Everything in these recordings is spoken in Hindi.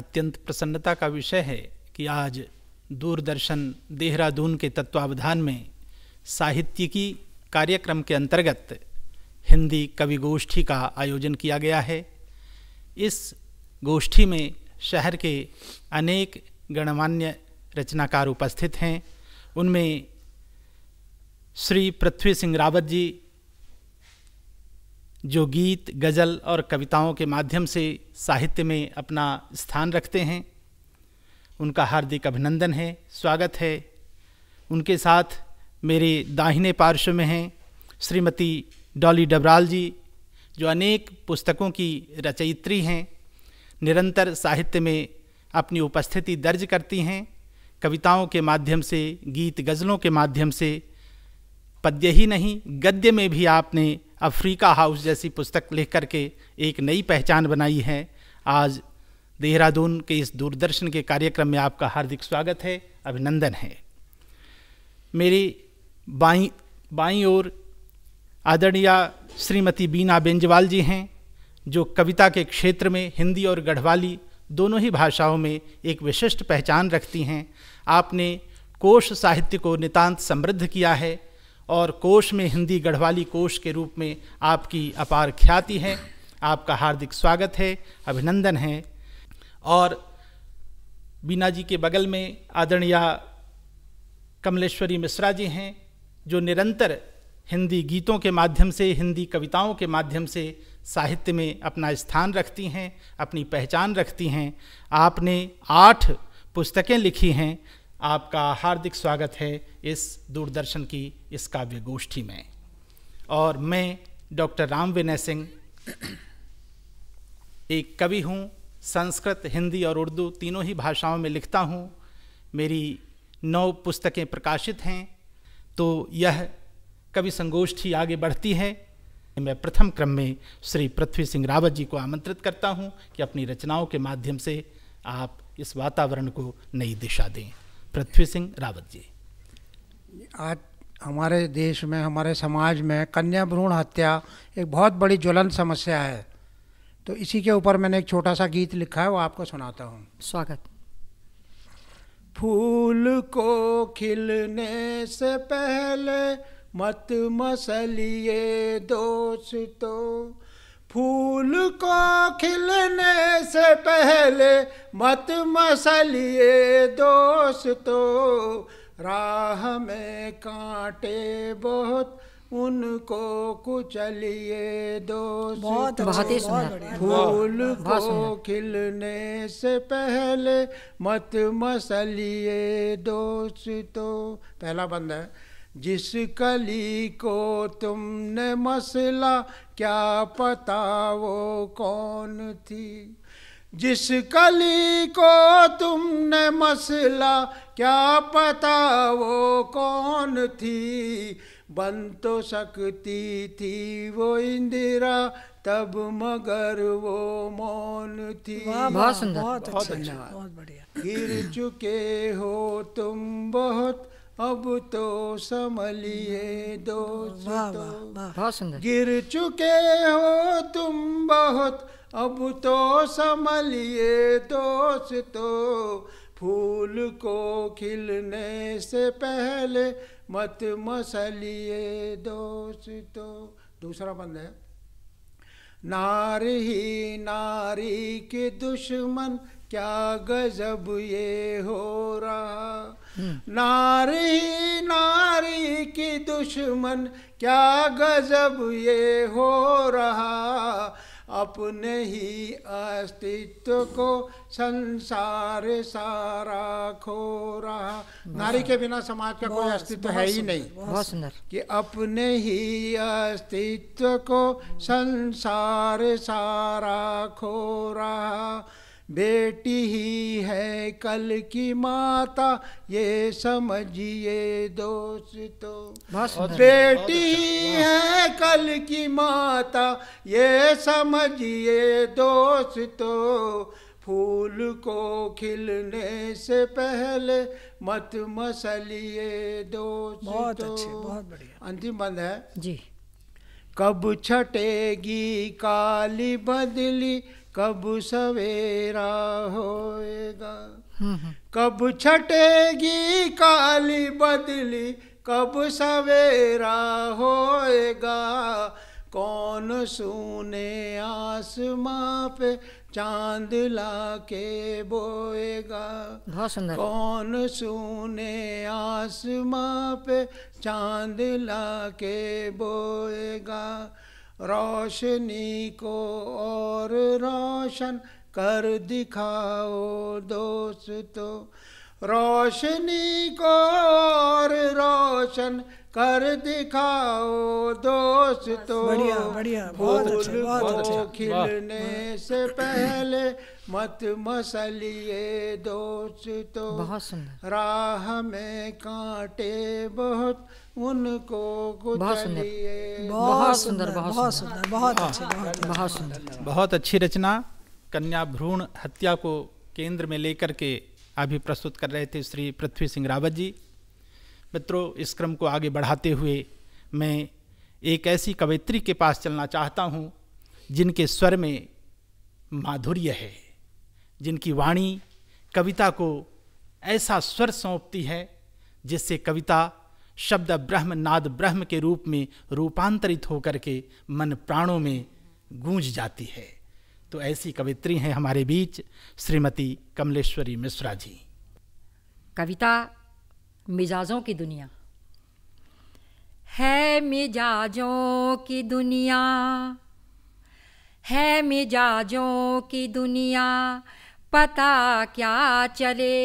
अत्यंत प्रसन्नता का विषय है कि आज दूरदर्शन देहरादून के तत्वावधान में साहित्य की कार्यक्रम के अंतर्गत हिंदी कवि गोष्ठी का आयोजन किया गया है इस गोष्ठी में शहर के अनेक गणमान्य रचनाकार उपस्थित हैं उनमें श्री पृथ्वी सिंह रावत जी जो गीत गज़ल और कविताओं के माध्यम से साहित्य में अपना स्थान रखते हैं उनका हार्दिक अभिनंदन है स्वागत है उनके साथ मेरे दाहिने पार्श्व में हैं श्रीमती डॉली डबराल जी जो अनेक पुस्तकों की रचयित्री हैं निरंतर साहित्य में अपनी उपस्थिति दर्ज करती हैं कविताओं के माध्यम से गीत गज़लों के माध्यम से पद्य ही नहीं गद्य में भी आपने अफ्रीका हाउस जैसी पुस्तक लिख करके एक नई पहचान बनाई है आज देहरादून के इस दूरदर्शन के कार्यक्रम में आपका हार्दिक स्वागत है अभिनंदन है मेरी बाई बाई ओर आदरणीय श्रीमती बीना बेंजवाल जी हैं जो कविता के क्षेत्र में हिंदी और गढ़वाली दोनों ही भाषाओं में एक विशिष्ट पहचान रखती हैं आपने कोश साहित्य को नितांत समृद्ध किया है और कोश में हिंदी गढ़वाली कोश के रूप में आपकी अपार ख्याति है आपका हार्दिक स्वागत है अभिनंदन है और बीना जी के बगल में आदरणीय कमलेश्वरी मिश्रा जी हैं जो निरंतर हिंदी गीतों के माध्यम से हिंदी कविताओं के माध्यम से साहित्य में अपना स्थान रखती हैं अपनी पहचान रखती हैं आपने आठ पुस्तकें लिखी हैं आपका हार्दिक स्वागत है इस दूरदर्शन की इस काव्य गोष्ठी में और मैं डॉक्टर राम विनय सिंह एक कवि हूँ संस्कृत हिंदी और उर्दू तीनों ही भाषाओं में लिखता हूँ मेरी नौ पुस्तकें प्रकाशित हैं तो यह कवि संगोष्ठी आगे बढ़ती है मैं प्रथम क्रम में श्री पृथ्वी सिंह रावत जी को आमंत्रित करता हूँ कि अपनी रचनाओं के माध्यम से आप इस वातावरण को नई दिशा दें पृथ्वी सिंह रावत जी आज हमारे देश में हमारे समाज में कन्या भ्रूण हत्या एक बहुत बड़ी ज्वलन समस्या है तो इसी के ऊपर मैंने एक छोटा सा गीत लिखा है वो आपको सुनाता हूँ स्वागत फूल को खिलने से पहले मत मसलिए दोस्तों तो। फूल को खिलने से पहले मत मसलिए दोस्तों राह में कांटे बहुत उनको कुचलिए दोस्त बहुत बहुत ही सुंदर फूल को खिलने से पहले मत मसलिए दोस्तों पहला बंद है जिस कली को तुमने मसला क्या पता वो कौन थी जिस कली को तुमने मसला क्या पता वो कौन थी बन तो सकती थी वो इंदिरा तब मगर वो मौन थी बहुत सुंदर बहुत अच्छा, बहुत बढ़िया गिर चुके हो तुम बहुत अब तो समलिए दोस्तों गिर चुके हो तुम बहुत अब तो समलिए दोस्तों फूल को खिलने से पहले मत मसलिए दोस्तों दूसरा बंद है नार ही नारी के दुश्मन क्या गजब ये हो रहा हम्म। नारी नारी की दुश्मन क्या गजब ये हो रहा अपने ही अस्तित्व को संसार सारा खो रहा नारी के बिना समाज का कोई अस्तित्व है ही नहीं बहुत सुंदर कि अपने ही अस्तित्व को संसार सारा खो रहा बेटी ही है कल की माता ये समझिए दोस्तों बेटी ही अच्छा। है कल की माता ये समझिए दोस्तों फूल को खिलने से पहले मत मसलिए दोस्तों बहुत अच्छे बहुत बढ़िया अंतिम बंद है जी कब छटेगी काली बदली कब सवेरा होएगा हम्म, हम्म। कब छटेगी काली बदली कब सवेरा होएगा कौन सुने आसमां पे चांद ला के बोएगा बहुत सुंदर कौन सुने आसमां पे चांद ला के बोएगा रोशनी को और रोशन कर दिखाओ दोस्तों रोशनी को और रोशन कर दिखाओ दोस्तों बढ़िया बढ़िया बहुत अच्छा बहुत अच्छा खिलने से पहले मत मसलिए दोस्तों तो। बहुत सुंदर राह में कांटे बहुत उनको बहुत सुंदर बहुत सुंदर बहुत सुंदर बहुत हाँ। बहुत सुंदर बहुत अच्छी रचना कन्या भ्रूण हत्या को केंद्र में लेकर के अभी प्रस्तुत कर रहे थे श्री पृथ्वी सिंह रावत जी मित्रों इस क्रम को आगे बढ़ाते हुए मैं एक ऐसी कवयित्री के पास चलना चाहता हूँ जिनके स्वर में माधुर्य है जिनकी वाणी कविता को ऐसा स्वर सौंपती है जिससे कविता शब्द ब्रह्म नाद ब्रह्म के रूप में रूपांतरित होकर के मन प्राणों में गूंज जाती है तो ऐसी कवित्री हैं हमारे बीच श्रीमती कमलेश्वरी मिश्रा जी कविता मिजाजों की दुनिया है मिजाजों की दुनिया है मिजाजों की दुनिया पता क्या चले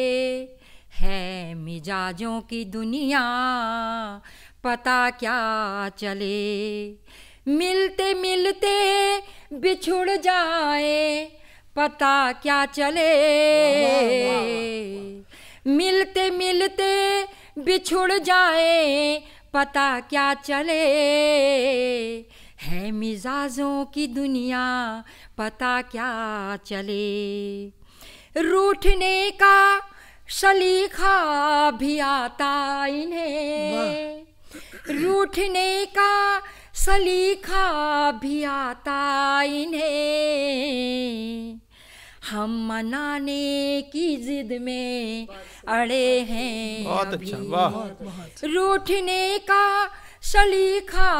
है मिजाजों की दुनिया पता क्या चले मिलते मिलते बिछुड़ जाए पता क्या चले मिलते मिलते बिछुड़ जाए पता क्या चले है मिजाजों की दुनिया पता क्या चले रूठने का सलीखा भी आता इन्हें रूठने का सलीखा भी आता इन्हें हम मनाने की जिद में अड़े हैं बहुत अच्छा रूठने का सलीखा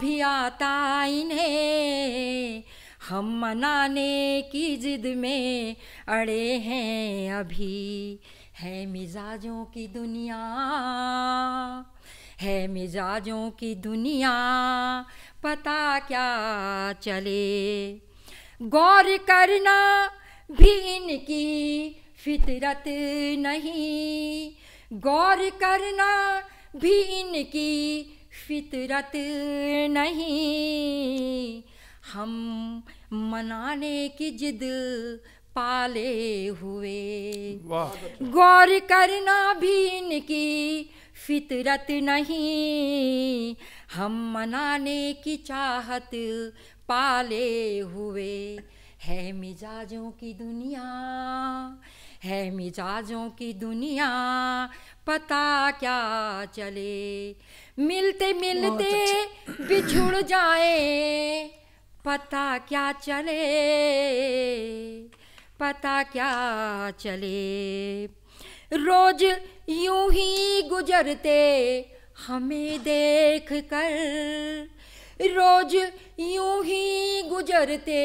भी आता इन्हें हम मनाने की जिद में अड़े हैं अभी है मिजाजों की दुनिया है मिजाजों की दुनिया पता क्या चले गौर करना भी इनकी फितरत नहीं गौर करना भी इनकी फितरत नहीं हम मनाने की जिद पाले हुए गौर करना भी इनकी फितरत नहीं हम मनाने की चाहत पाले हुए है मिजाजों की दुनिया है मिजाजों की दुनिया पता क्या चले मिलते मिलते बिछुड़ जाए पता क्या चले पता क्या चले रोज यूं ही गुजरते हमें देख कर रोज यूं ही गुजरते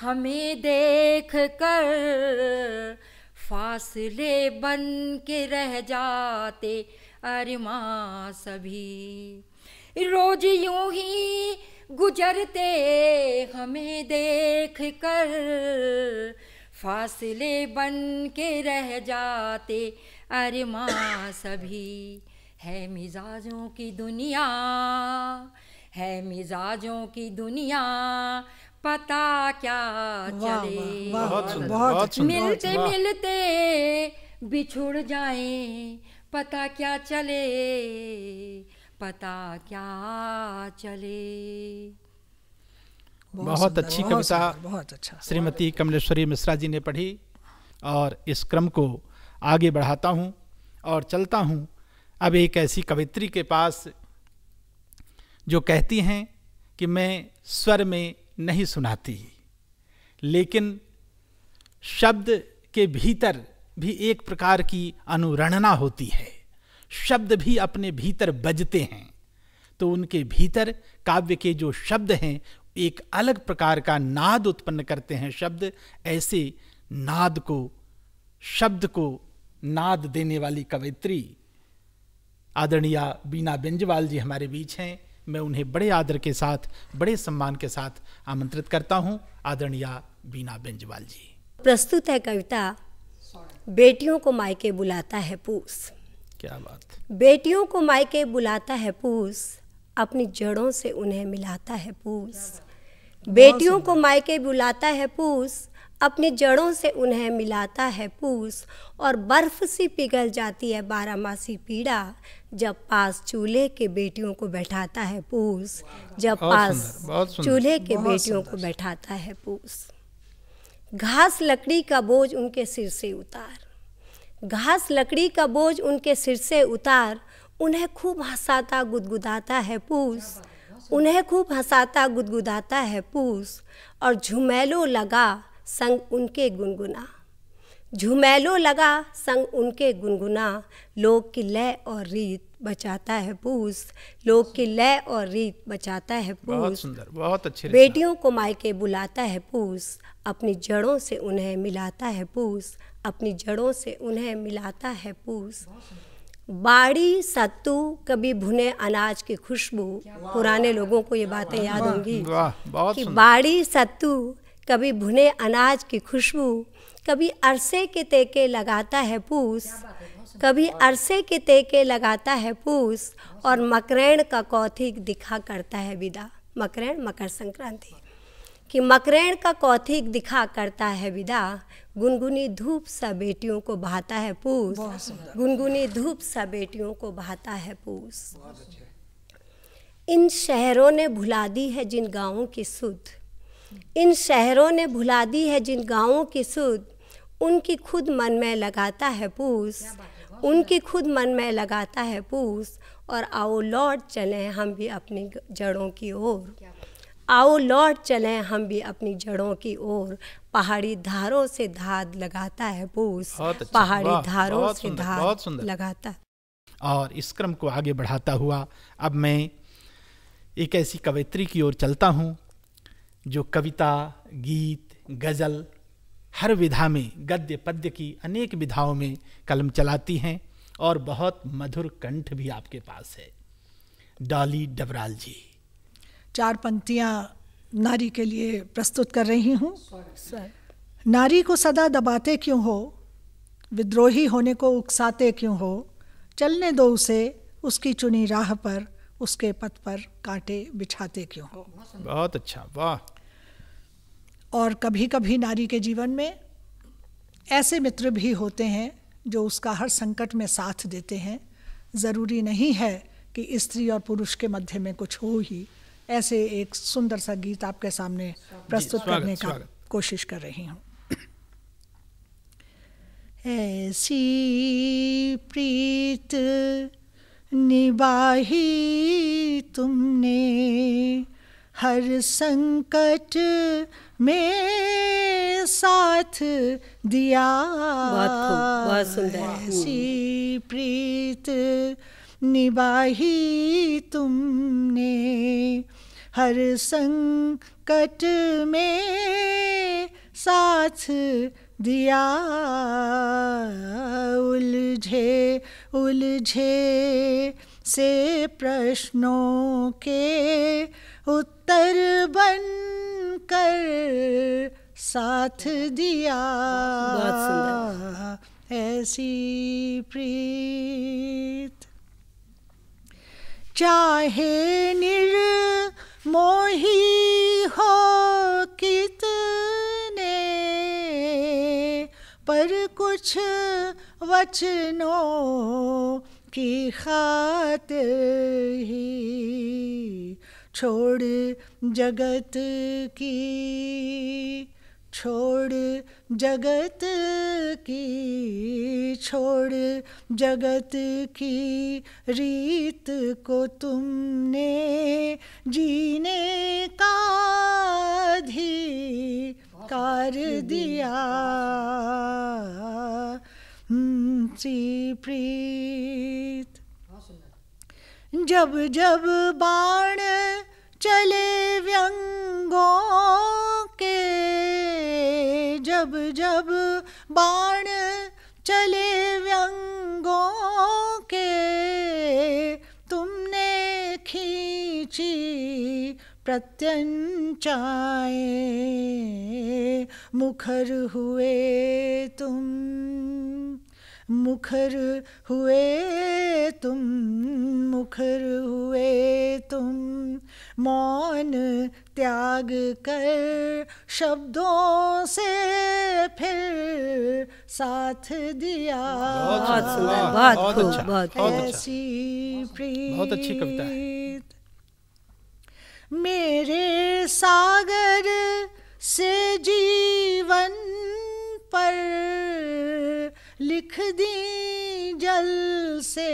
हमें देख कर फासले बन के रह जाते अरमा सभी रोज यूं ही गुजरते हमें देख कर फासले बन के रह जाते अरे माँ सभी है मिजाजों की दुनिया है मिजाजों की दुनिया पता क्या चले मिलते मिलते बिछुड़ जाए पता क्या चले पता क्या चले बहुत, बहुत अच्छी कविता बहुत अच्छा श्रीमती कमलेश्वरी मिश्रा जी ने पढ़ी और इस क्रम को आगे बढ़ाता हूँ और चलता हूँ अब एक ऐसी कवित्री के पास जो कहती हैं कि मैं स्वर में नहीं सुनाती लेकिन शब्द के भीतर भी एक प्रकार की अनुरणना होती है शब्द भी अपने भीतर बजते हैं तो उनके भीतर काव्य के जो शब्द हैं एक अलग प्रकार का नाद उत्पन्न करते हैं शब्द ऐसे नाद को शब्द को नाद देने वाली कवित्री आदरणीय बीना बेंजवाल जी हमारे बीच हैं मैं उन्हें बड़े आदर के साथ बड़े सम्मान के साथ आमंत्रित करता हूं आदरणीय बीना बेंजवाल जी प्रस्तुत है कविता बेटियों को मायके बुलाता है पूस क्या बात बेटियों को मायके बुलाता है पूस अपनी जड़ों से उन्हें मिलाता है पूस बेटियों को मायके बुलाता है पूस अपनी जड़ों से उन्हें मिलाता है पूस और बर्फ सी पिघल जाती है बारामासी पीड़ा जब पास चूल्हे के बेटियों को बैठाता है पूस जब पास चूल्हे के बेटियों को बैठाता है पूस घास लकड़ी का बोझ उनके सिर से उतार घास लकड़ी का बोझ उनके सिर से उतार उन्हें खूब हंसाता गुदगुदाता है पूस उन्हें खूब हंसाता गुदगुदाता है पूस और झुमैलो लगा संग उनके गुनगुना झुमैलो लगा संग उनके गुनगुना लोक की लय और रीत बचाता है पूस लोग की लय और रीत बचाता है पूस बहुत सुंदर बहुत अच्छे बेटियों को मायके बुलाता है पूस अपनी जड़ों से उन्हें मिलाता है पूस अपनी जड़ों से उन्हें मिलाता है पूस बाड़ी सत्तू कभी भुने अनाज की खुशबू पुराने लोगों को ये बातें याद होंगी कि बाड़ी सत्तू कभी भुने अनाज की खुशबू कभी अरसे के तेके लगाता है पूस कभी अरसे के तेके लगाता है पूस और मकरण का कौथिक दिखा करता है विदा मकरण मकर संक्रांति कि मकरण का कौथिक दिखा करता है विदा गुनगुनी धूप सा बेटियों को बहाता है पूस गुनगुनी धूप सा बेटियों को बहाता है पूस इन शहरों ने भुला दी है जिन गांवों की सुध इन शहरों ने भुला दी है जिन गांवों की सुध उनकी खुद मन में लगाता है पूस उनके खुद मन में लगाता है पूस और आओ लौट चलें हम भी अपनी जड़ों की ओर आओ लौट चलें हम भी अपनी जड़ों की ओर पहाड़ी धारों से धाद लगाता है पूस अच्छा। पहाड़ी धारों से धाद लगाता और इस क्रम को आगे बढ़ाता हुआ अब मैं एक ऐसी कवित्री की ओर चलता हूँ जो कविता गीत गज़ल हर विधा में गद्य पद्य की अनेक विधाओं में कलम चलाती हैं और बहुत मधुर कंठ भी आपके पास है डाली डबराल जी चार पंक्तियाँ नारी के लिए प्रस्तुत कर रही हूँ नारी को सदा दबाते क्यों हो विद्रोही होने को उकसाते क्यों हो चलने दो उसे उसकी चुनी राह पर उसके पथ पर कांटे बिछाते क्यों हो बहुत अच्छा वाह और कभी कभी नारी के जीवन में ऐसे मित्र भी होते हैं जो उसका हर संकट में साथ देते हैं ज़रूरी नहीं है कि स्त्री और पुरुष के मध्य में कुछ हो ही ऐसे एक सुंदर सा गीत आपके सामने प्रस्तुत करने का कोशिश कर रही हूँ ऐसी प्रीत निबाही तुमने हर संकट में साथ दिया ऐसी प्रीत निबाही तुमने हर संकट में साथ दिया उलझे उलझे से प्रश्नों के उत तर बन कर साथ दिया ऐसी प्रीत चाहे निर मोही हो कितने पर कुछ वचनों की खातिर ही छोड़ जगत की छोड़ जगत की छोड़ जगत की रीत को तुमने जीने का अधिकार दिया सी हम्म, प्रीत जब जब बाण चले व्यंगों के जब जब बाण चले व्यंगों के तुमने खींची प्रत्यंचाए मुखर हुए तुम मुखर हुए तुम मुखर हुए तुम मौन त्याग कर शब्दों से फिर साथ दिया बहुत अच्छा, बहुत बहुत अच्छा, अच्छा। ऐसी प्रीत मेरे सागर दी जल से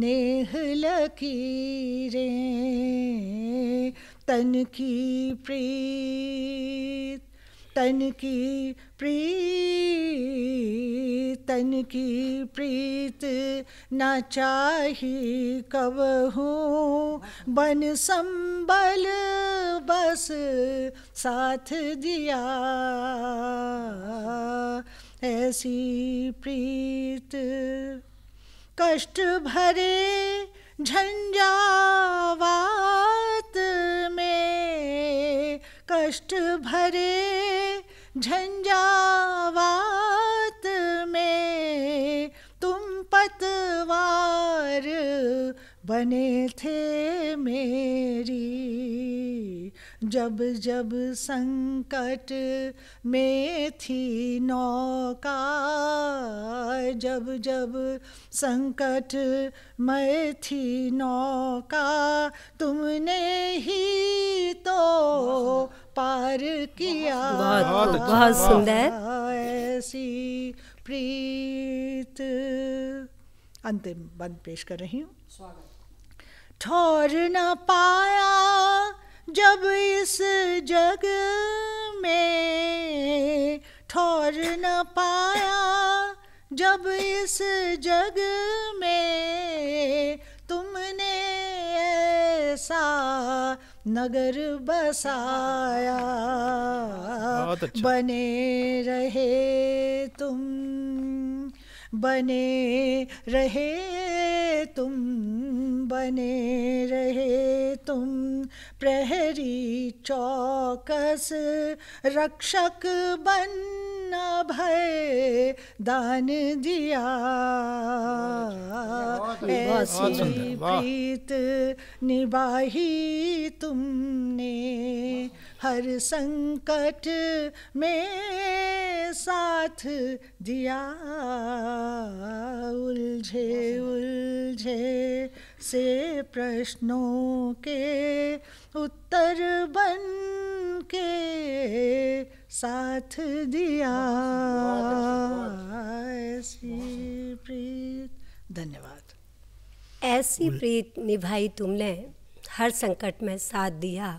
नेह लकीरें तन की प्रीत तन की प्रीत तन की प्रीत न चाही कब हूँ बन संबल बस साथ दिया ऐसी प्रीत कष्ट भरे झंझावात में कष्ट भरे झंझावात में तुम पतवार बने थे मेरी जब जब संकट में थी नौका जब जब संकट में थी नौका तुमने ही तो पार किया बहुत बहुत अच्छा। सुंदर ऐसी प्रीत अंतिम बंद पेश कर रही हूँ ठोर न पाया जब इस जग में ठोर न पाया जब इस जग में तुमने ऐसा नगर बसाया अच्छा। बने रहे तुम बने रहे तुम बने रहे तुम प्रहरी चौकस रक्षक बनना भय दान दिया ऐसी प्रीत निभाही तुमने हर संकट में साथ दिया उलझे उलझे से प्रश्नों के उत्तर बन के साथ दिया ऐसी प्रीत धन्यवाद ऐसी प्रीत निभाई तुमने हर संकट में साथ दिया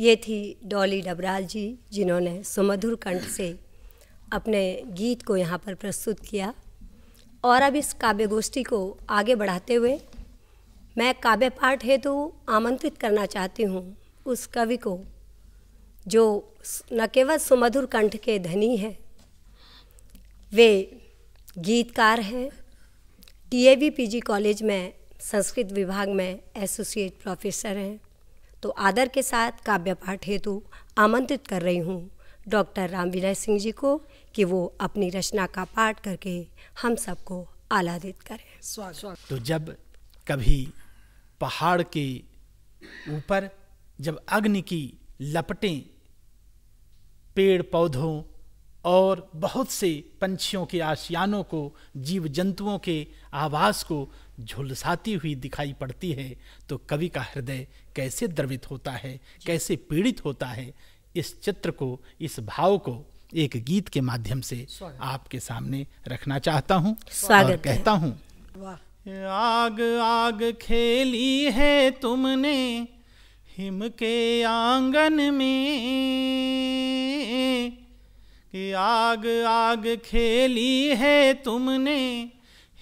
ये थी डॉली डबराल जी जिन्होंने सुमधुर कंठ से अपने गीत को यहाँ पर प्रस्तुत किया और अब इस काव्य गोष्ठी को आगे बढ़ाते हुए मैं काव्य पाठ हेतु आमंत्रित करना चाहती हूँ उस कवि को जो न केवल सुमधुर कंठ के धनी हैं वे गीतकार हैं टीएबी पीजी कॉलेज में संस्कृत विभाग में एसोसिएट प्रोफेसर हैं तो आदर के साथ काव्य पाठ हेतु आमंत्रित कर रही हूँ डॉक्टर राम विनय सिंह जी को कि वो अपनी रचना का पाठ करके हम सबको आह्लादित करें स्वागत तो जब कभी पहाड़ के ऊपर जब अग्नि की लपटें पेड़ पौधों और बहुत से पंछियों के आशियानों को जीव जंतुओं के आवास को झुलसाती हुई दिखाई पड़ती है तो कवि का हृदय कैसे द्रवित होता है कैसे पीड़ित होता है इस चित्र को इस भाव को एक गीत के माध्यम से आपके सामने रखना चाहता हूँ कहता हूँ आग आग खेली है तुमने हिम के आंगन में कि आग आग खेली है तुमने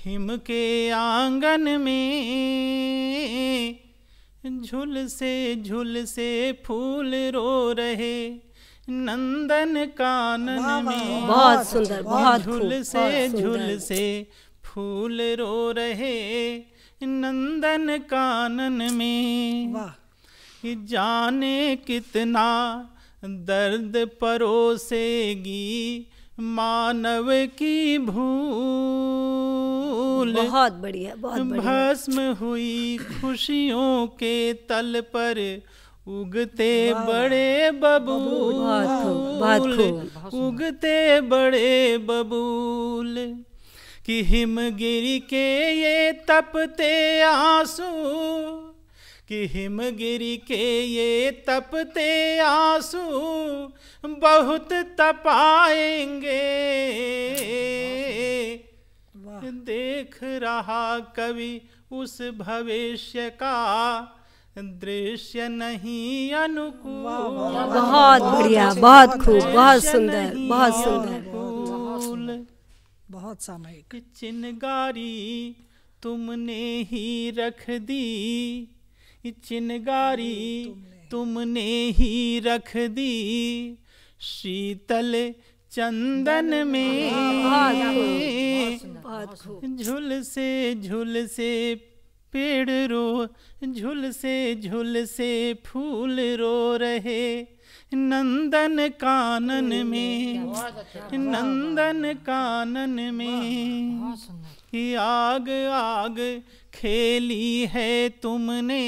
हिम के आंगन में झुल से झुल से फूल रो रहे नंदन कानन में बहुत सुंदर बहुत झुल से झुल से फूल रो रहे नंदन कानन में वाह जाने कितना दर्द परोसेगी मानव की भूल बहुत बढ़िया बहुत बढ़िया। भस्म हुई खुशियों के तल पर उगते बड़े बबूल उगते बड़े बबूल कि हिमगिरी के ये तपते आंसू कि हिमगिरी के ये तपते आंसू बहुत तपाएंगे देख रहा कवि उस भविष्य का दृश्य नहीं अनुकूल बहुत बढ़िया बहुत खूब बहुत सुंदर बहुत सुंदर बहुत सामयिक चिनगारी तुमने ही रख दी चिनगारी तुमने, ही रख दी शीतल चंदन में झुल से झुल से पेड़ रो झुल से झुल से फूल रो रहे हम्म। नंदन कानन में नंदन कानन में कि आग आग खेली है तुमने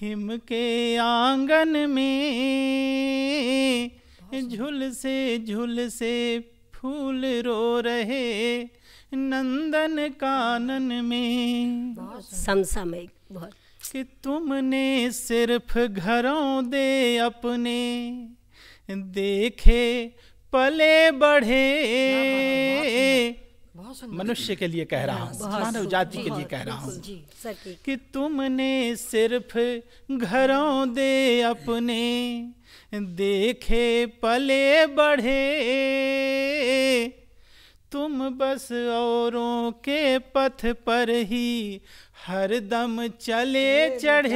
हिम के आंगन में झुल से झुल से फूल रो रहे नंदन कानन में समसामयिक बहुत कि तुमने सिर्फ घरों दे अपने देखे पले बढ़े मनुष्य के लिए कह रहा हूँ मानव जाति के लिए कह रहा हूँ कि तुमने सिर्फ घरों दे अपने देखे पले बढ़े तुम बस औरों के पथ पर ही हर दम चले चढ़े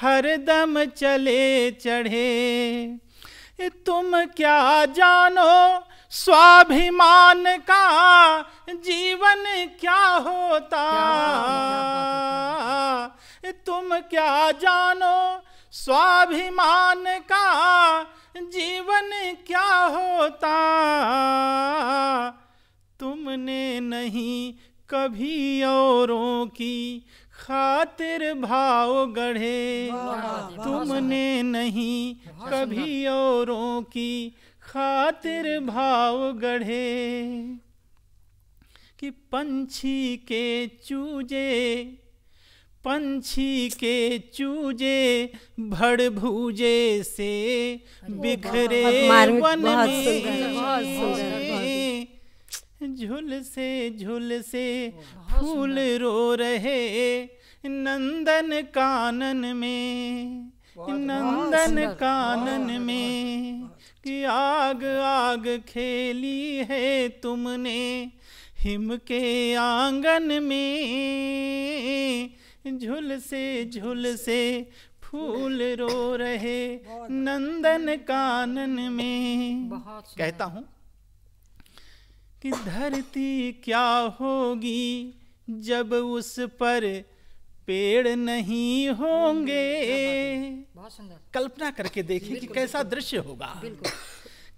हर दम चले चढ़े तुम क्या जानो स्वाभिमान का जीवन क्या होता तुम क्या जानो स्वाभिमान का जीवन क्या होता तुमने नहीं कभी औरों की खातिर भाव गढ़े तुमने नहीं कभी औरों की खातिर भाव गढ़े कि पंछी के चूजे पंछी के चूजे भड़ भूजे से बिखरे वन में झुल से झुल से फूल रो रहे नंदन कानन में नंदन कानन में कि आग आग खेली है तुमने हिम के आंगन में झुल से झुल से फूल रो रहे नंदन कानन में कहता हूँ कि धरती क्या होगी जब उस पर पेड़ नहीं होंगे कल्पना करके देखिए कि कैसा दृश्य होगा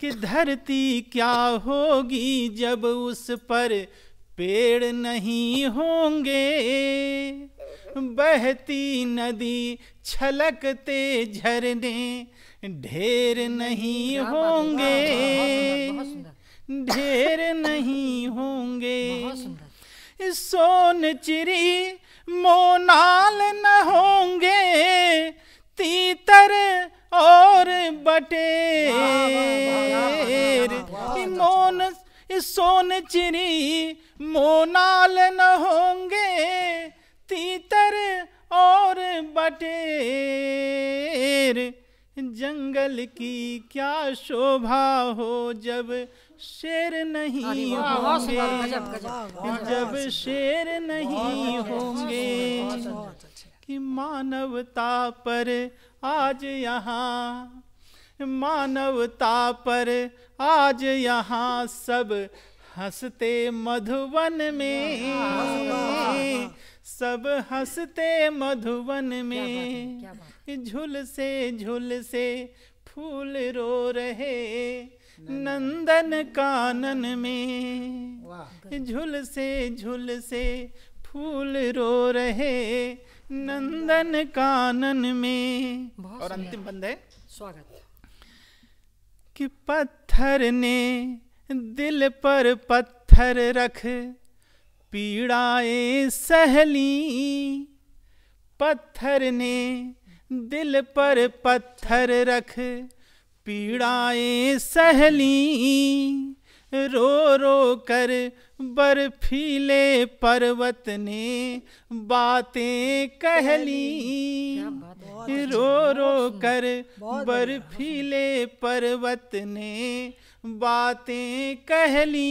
कि धरती क्या होगी जब उस पर पेड़ नहीं होंगे बहती नदी छलकते झरने ढेर नहीं होंगे ढेर नहीं होंगे सोन चिरी मोनाल न होंगे तीतर और बटे मोन सोन चिरी मोनाल न होंगे तीतर और बटेर जंगल की क्या शोभा हो जब शेर नहीं होंगे जब शेर नहीं होंगे कि मानवता पर आज यहाँ मानवता पर आज यहाँ सब हंसते मधुबन में सब हंसते मधुबन में झुल से झुल से फूल रो रहे नंदन कानन में झुल से झुल से फूल रो रहे नंदन कानन में और अंतिम बंद है स्वागत कि पत्थर ने दिल पर पत्थर रख पीड़ाए सहली पत्थर ने दिल पर पत्थर रख पीड़ाएं सहली रो रो कर बर्फीले पर्वत ने बातें कहली रो रो कर बर्फीले पर्वत ने बातें कहली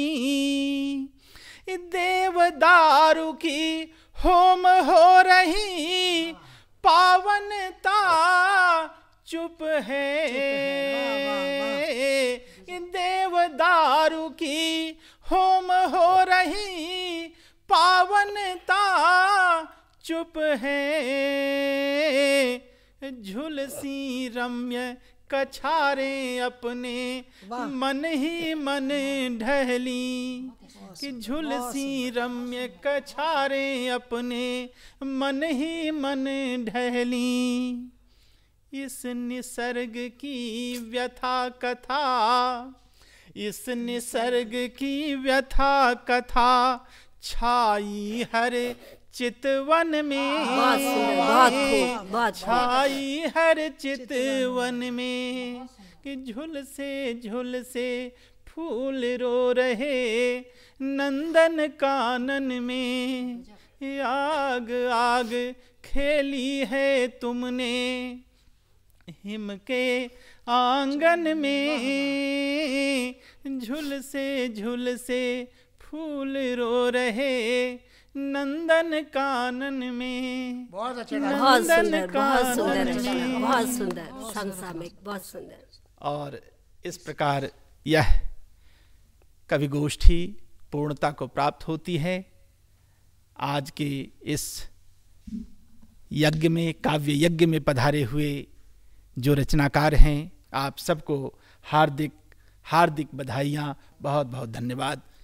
देवदारू की होम हो रही पावनता चुप है देवदारू की होम हो रही पावनता चुप है झुलसी रम्य कछारे अपने मन ही मन ढहली कि झुलसी रम्य कछारे अपने मन ही मन ढहली इस निसर्ग की व्यथा कथा इस निसर्ग की व्यथा कथा छाई हर चितवन में छाई हर चितवन में कि झुल से झुल से फूल रो रहे नंदन कानन में आग आग खेली है तुमने हिम के आंगन में झुल से झुल से फूल रो रहे नंदन कानन में बहुत अच्छा नंदन कानन बहुत सुंदर समसामयिक बहुत सुंदर और इस प्रकार यह कवि गोष्ठी पूर्णता को प्राप्त होती है आज के इस यज्ञ में काव्य यज्ञ में पधारे हुए जो रचनाकार हैं आप सबको हार्दिक हार्दिक बधाइयाँ बहुत बहुत धन्यवाद